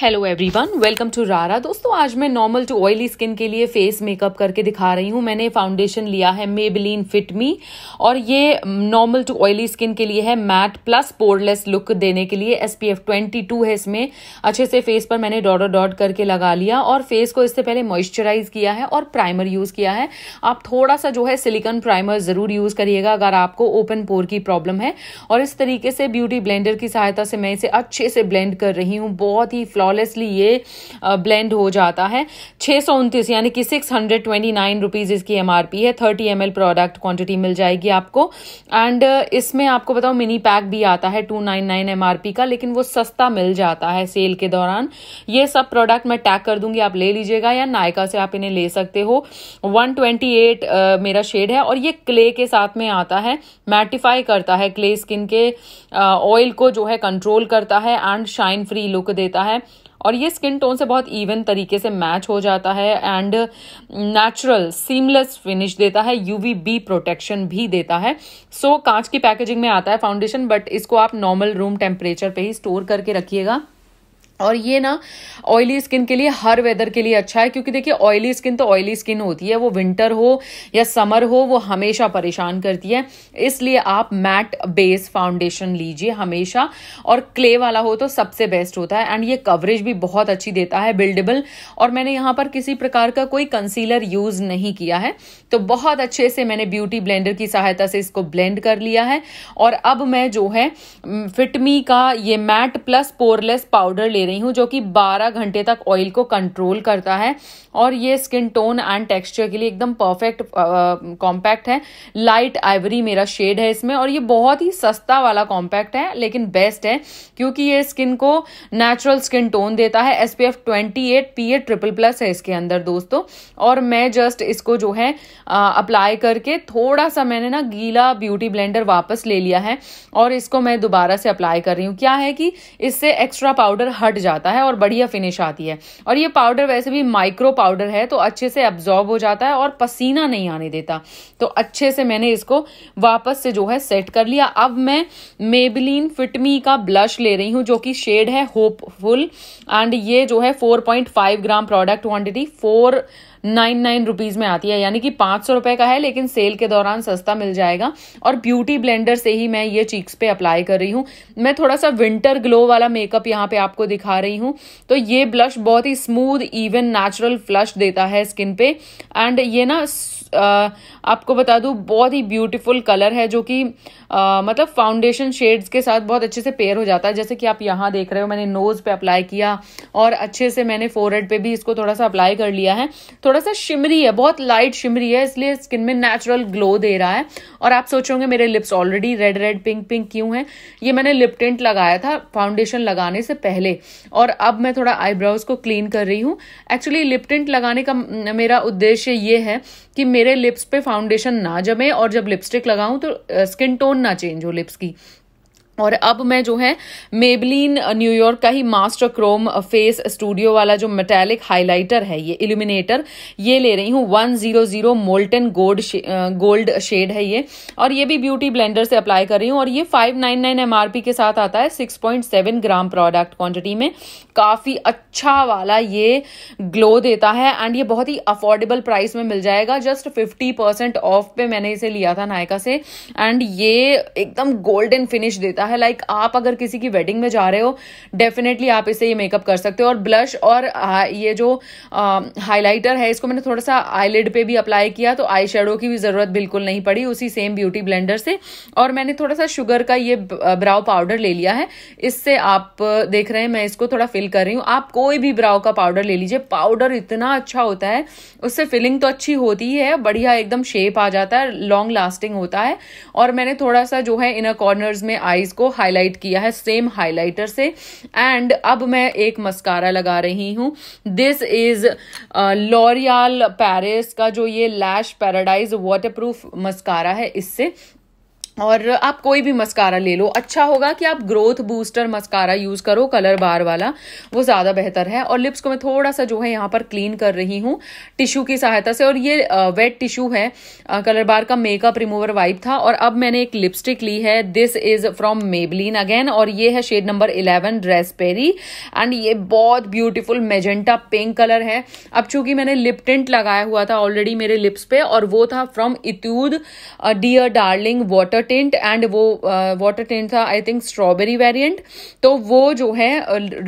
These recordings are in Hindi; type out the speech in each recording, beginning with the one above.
हेलो एवरीवन वेलकम टू रारा दोस्तों आज मैं नॉर्मल टू ऑयली स्किन के लिए फेस मेकअप करके दिखा रही हूँ मैंने फाउंडेशन लिया है मेबिलीन फिट मी और ये नॉर्मल टू ऑयली स्किन के लिए है मैट प्लस पोरलेस लुक देने के लिए एसपीएफ 22 है इसमें अच्छे से फेस पर मैंने डॉट डॉट करके लगा लिया और फेस को इससे पहले मॉइस्चराइज किया है और प्राइमर यूज़ किया है आप थोड़ा सा जो है सिलिकन प्राइमर ज़रूर यूज़ करिएगा अगर आपको ओपन पोर की प्रॉब्लम है और इस तरीके से ब्यूटी ब्लेंडर की सहायता से मैं इसे अच्छे से ब्लेंड कर रही हूँ बहुत ही फ्लॉ फ्लॉलेसली ये ब्लेंड हो जाता है छः सौ उनतीस यानी कि six hundred twenty nine rupees इसकी एम आर पी है thirty M L product quantity मिल जाएगी आपको एंड इसमें आपको बताओ मिनी पैक भी आता है two nine nine M R P का लेकिन वो सस्ता मिल जाता है सेल के दौरान ये सब प्रोडक्ट मैं टैग कर दूंगी आप ले लीजिएगा या नायका से आप इन्हें ले सकते हो वन ट्वेंटी एट मेरा शेड है और ये क्ले के साथ में आता है मैटिफाई करता है क्ले स्किन के ऑयल को जो है कंट्रोल करता है एंड शाइन फ्री लुक देता है और ये स्किन टोन से बहुत इवन तरीके से मैच हो जाता है एंड नेचुरल सीमलेस फिनिश देता है यूवी बी प्रोटेक्शन भी देता है सो so, कांच की पैकेजिंग में आता है फाउंडेशन बट इसको आप नॉर्मल रूम टेम्परेचर पे ही स्टोर करके रखिएगा और ये ना ऑयली स्किन के लिए हर वेदर के लिए अच्छा है क्योंकि देखिए ऑयली स्किन तो ऑयली स्किन होती है वो विंटर हो या समर हो वो हमेशा परेशान करती है इसलिए आप मैट बेस फाउंडेशन लीजिए हमेशा और क्ले वाला हो तो सबसे बेस्ट होता है एंड ये कवरेज भी बहुत अच्छी देता है बिल्डेबल और मैंने यहाँ पर किसी प्रकार का कोई कंसीलर यूज़ नहीं किया है तो बहुत अच्छे से मैंने ब्यूटी ब्लेंडर की सहायता से इसको ब्लेंड कर लिया है और अब मैं जो है फिटमी का ये मैट प्लस पोरलेस पाउडर ले रही हूँ जो कि 12 घंटे तक ऑयल को कंट्रोल करता है और ये स्किन टोन एंड टेक्सचर के लिए एकदम परफेक्ट कॉम्पैक्ट है लाइट आइवरी मेरा शेड है इसमें और ये बहुत ही सस्ता वाला कॉम्पैक्ट है लेकिन बेस्ट है क्योंकि ये स्किन को नेचुरल स्किन टोन देता है S P F twenty eight P A triple plus है इसके अंदर दोस्तों और मैं जस्ट इसको जो है अप्लाई करके थोड़ा सा मैंने ना गीला ब्यूटी ब्लेंडर वापस ले लिया है और इसको मैं दोबारा से अप्लाई कर रही हूँ क्या है कि इससे एक्स्ट्रा पाउडर हट हट जाता है और बढ़िया फिनिश आती है और ये पाउडर वैसे भी माइक्रो पाउडर है तो अच्छे से अब्जॉर्ब हो जाता है और पसीना नहीं आने देता तो अच्छे से मैंने इसको वापस से जो है सेट कर लिया अब मैं मेबलिन फिटमी का ब्लश ले रही हूँ जो कि शेड है होपफुल एंड ये जो है 4.5 gram product quantity four nine nine rupees में आती है यानी कि पांच सौ रुपए का है लेकिन सेल के दौरान सस्ता मिल जाएगा और ब्यूटी ब्लेंडर से ही मैं ये चीक्स पे अप्लाई कर रही हूँ मैं थोड़ा सा विंटर ग्लो वाला मेकअप यहाँ पे आपको दिखा रही हूँ तो ये ब्लश बहुत ही स्मूद इवन नेचुरल फ्लश देता है स्किन पे एंड ये ना आपको बता दू बहुत ही ब्यूटीफुल कलर है जो कि मतलब फाउंडेशन शेड्स के साथ बहुत अच्छे से पेयर हो जाता है जैसे कि आप यहाँ देख रहे हो मैंने नोज़ पे अप्लाई किया और अच्छे से मैंने फोरहेड पे भी इसको थोड़ा सा अप्लाई कर लिया है थोड़ा थोड़ा सा शिमरी है बहुत लाइट शिमरी है इसलिए स्किन में नेचुरल ग्लो दे रहा है और आप सोचोगे मेरे lips already red red pink pink क्यों है ये मैंने लिप टेंट लगाया था फाउंडेशन लगाने से पहले और अब मैं थोड़ा आईब्राउज को क्लीन कर रही हूँ एक्चुअली लिप टेंट लगाने का मेरा उद्देश्य ये है कि मेरे लिप्स पे फाउंडेशन ना जमे और जब लिपस्टिक लगाऊं तो स्किन टोन ना चेंज हो लिप्स की और अब मैं जो है मेबलिन न्यूयॉर्क uh, का ही मास्टर क्रोम फेस स्टूडियो वाला जो मेटेलिक हाइलाइटर है ये इल्यूमिनेटर ये ले रही हूँ one zero zero molten gold gold shade है ये और ये भी ब्यूटी ब्लेंडर से अप्लाई कर रही हूँ और ये five nine nine M R P के साथ आता है six point seven gram product quantity में काफ़ी अच्छा वाला ये ग्लो देता है एंड ये बहुत ही अफोर्डेबल प्राइस में मिल जाएगा जस्ट फिफ्टी परसेंट ऑफ पे मैंने इसे लिया था नायका से एंड ये एकदम गोल्डन फिनिश देता होता है लाइक like, आप अगर किसी की वेडिंग में जा रहे हो डेफिनेटली आप इसे ये मेकअप कर सकते हो और ब्लश और ये जो हाईलाइटर है इसको मैंने थोड़ा सा आईलिड पे भी अप्लाई किया तो आई शेडो की भी ज़रूरत बिल्कुल नहीं पड़ी उसी सेम ब्यूटी ब्लेंडर से और मैंने थोड़ा सा शुगर का ये ब्राउ पाउडर ले लिया है इससे आप देख रहे हैं मैं इसको थोड़ा फिल कर रही हूँ आप कोई भी ब्राउ का पाउडर ले लीजिए पाउडर इतना अच्छा होता है उससे फिलिंग तो अच्छी होती ही है बढ़िया एकदम शेप आ जाता है लॉन्ग लास्टिंग होता है और मैंने थोड़ा सा जो है इनर कॉर्नर्स में आईज को हाईलाइट किया है सेम हाईलाइटर से एंड अब मैं एक मस्कारा लगा रही हूँ दिस इज लॉरियाल पेरिस का जो ये लैश पैराडाइज प्रूफ मस्कारा है इससे और आप कोई भी मस्कारा ले लो अच्छा होगा कि आप ग्रोथ बूस्टर मस्कारा यूज़ करो कलर बार वाला वो ज़्यादा बेहतर है और लिप्स को मैं थोड़ा सा जो है यहाँ पर क्लीन कर रही हूँ टिश्यू की सहायता से और ये वेट टिश्यू है कलर बार का मेकअप रिमूवर वाइप था और अब मैंने एक लिपस्टिक ली है this is from Maybelline again और ये है शेड नंबर इलेवन ड्रेस पेरी एंड ये बहुत ब्यूटिफुल मेजेंटा पिंक कलर है अब चूंकि मैंने लिप टिंट लगाया हुआ था ऑलरेडी मेरे लिप्स पे और वो था from Etude dear darling water tint and वो वाटर uh, टेंट था आई थिंक स्ट्रॉबेरी वेरियंट तो वो जो है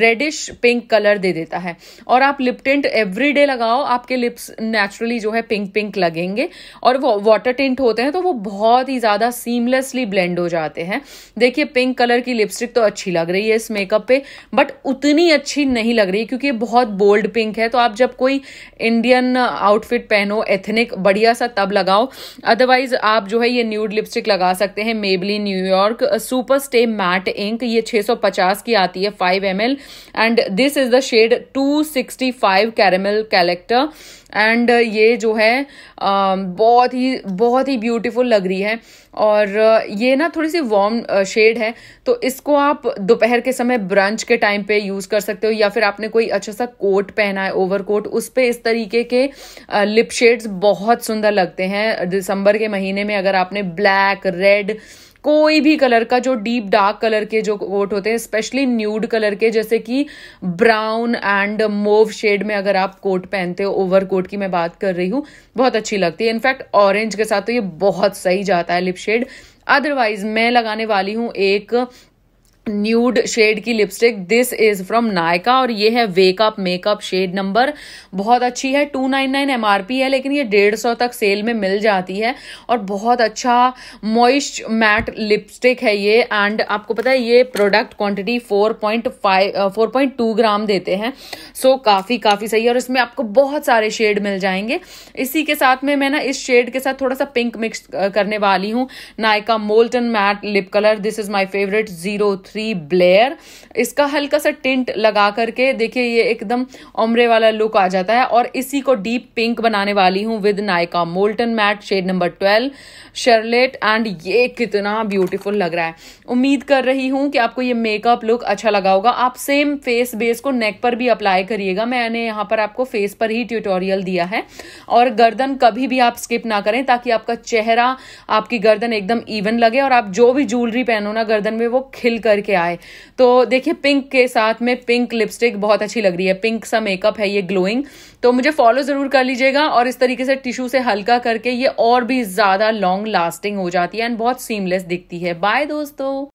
रेडिश पिंक कलर दे देता है और आप लिप टेंट एवरी डे लगाओ आपके लिप्स नेचुरली जो है पिंक पिंक लगेंगे और वो वाटर टेंट होते हैं तो वो बहुत ही ज़्यादा सीमलेसली ब्लेंड हो जाते हैं देखिए पिंक कलर की लिपस्टिक तो अच्छी लग रही है इस मेकअप पे बट उतनी अच्छी नहीं लग रही क्योंकि बहुत बोल्ड पिंक है तो आप जब कोई इंडियन आउटफिट पहनो एथनिक बढ़िया सा तब लगाओ अदरवाइज आप जो है ये न्यूड लिपस्टिक लगा सकते सकते हैं Maybelline New York super stay matte ink ये 650 की आती है 5 M and this is the shade 265 caramel collector and uh, ये जो है um, बहुत ही बहुत ही ब्यूटीफुल लग रही है और uh, ये ना थोड़ी सी वार्म शेड uh, है तो इसको आप दोपहर के समय ब्रंच के टाइम पे यूज़ कर सकते हो या फिर आपने कोई अच्छा सा कोट पहना है ओवर कोट उस पर इस तरीके के लिप शेड्स बहुत सुंदर लगते हैं दिसंबर के महीने में अगर आपने ब्लैक रेड कोई भी कलर का जो डीप डार्क कलर के जो कोट होते हैं स्पेशली न्यूड कलर के जैसे कि ब्राउन एंड मोव शेड में अगर आप कोट पहनते हो ओवर कोट की मैं बात कर रही हूँ बहुत अच्छी लगती है इनफैक्ट ऑरेंज के साथ तो ये बहुत सही जाता है लिप शेड अदरवाइज मैं लगाने वाली हूँ एक न्यूड शेड की lipstick this is from Nykaa और ये है वेकअप मेकअप शेड नंबर बहुत अच्छी है two nine nine M R P है लेकिन ये डेढ़ सौ तक सेल में मिल जाती है और बहुत अच्छा मॉइस्ट मैट लिपस्टिक है ये एंड आपको पता है ये product quantity four point five four point two gram देते हैं सो so, काफ़ी काफ़ी सही है और इसमें आपको बहुत सारे शेड मिल जाएंगे इसी के साथ में मैं ना इस शेड के साथ थोड़ा सा पिंक मिक्स करने वाली हूँ Nykaa molten matte lip colour this is my favourite zero three three Blair इसका हल्का सा टिंट लगा करके देखिए ये एकदम ओमरे वाला लुक आ जाता है और इसी को डीप पिंक बनाने वाली हूँ with Nykaa molten matte shade number twelve Charlotte and ये कितना ब्यूटीफुल लग रहा है उम्मीद कर रही हूँ कि आपको ये मेकअप लुक अच्छा लगा होगा आप सेम फेस बेस को नेक पर भी अप्लाई करिएगा मैंने यहाँ पर आपको फेस पर ही ट्यूटोरियल दिया है और गर्दन कभी भी आप स्किप ना करें ताकि आपका चेहरा आपकी गर्दन एकदम इवन लगे और आप जो भी ज्वेलरी पहनो ना गर्दन में वो खिल करके के आए तो देखिए पिंक के साथ में पिंक लिपस्टिक बहुत अच्छी लग रही है पिंक सा मेकअप है ये ग्लोइंग तो मुझे फॉलो ज़रूर कर लीजिएगा और इस तरीके से टिश्यू से हल्का करके ये और भी ज़्यादा लॉन्ग लास्टिंग हो जाती है एंड बहुत सीमलेस दिखती है बाय दोस्तों